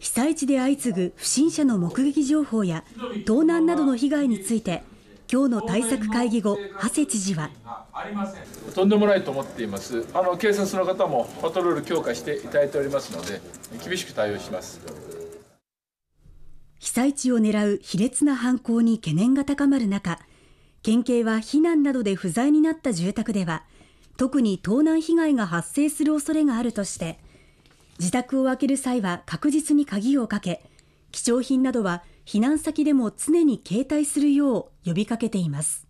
被災地で相次ぐ不審者の目撃情報や盗難などの被害について今日の対策会議後、長谷知事はとんでもないと思っていますあの警察の方もパトロール強化していただいておりますので厳しく対応します被災地を狙う卑劣な犯行に懸念が高まる中県警は避難などで不在になった住宅では特に盗難被害が発生する恐れがあるとして自宅を開ける際は確実に鍵をかけ貴重品などは避難先でも常に携帯するよう呼びかけています。